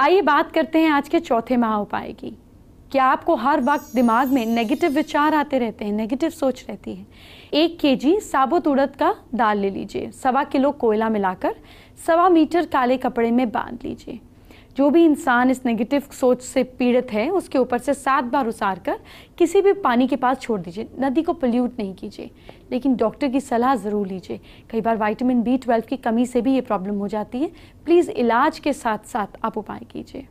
आइए बात करते हैं आज के चौथे महा उपाय की क्या आपको हर वक्त दिमाग में नेगेटिव विचार आते रहते हैं नेगेटिव सोच रहती है एक के जी साबुत उड़द का दाल ले लीजिए सवा किलो कोयला मिलाकर सवा मीटर काले कपड़े में बांध लीजिए जो भी इंसान इस नेगेटिव सोच से पीड़ित है उसके ऊपर से सात बार उसार कर किसी भी पानी के पास छोड़ दीजिए नदी को पोल्यूट नहीं कीजिए लेकिन डॉक्टर की सलाह ज़रूर लीजिए कई बार वाइटामिन बी ट्वेल्व की कमी से भी ये प्रॉब्लम हो जाती है प्लीज़ इलाज के साथ साथ आप उपाय कीजिए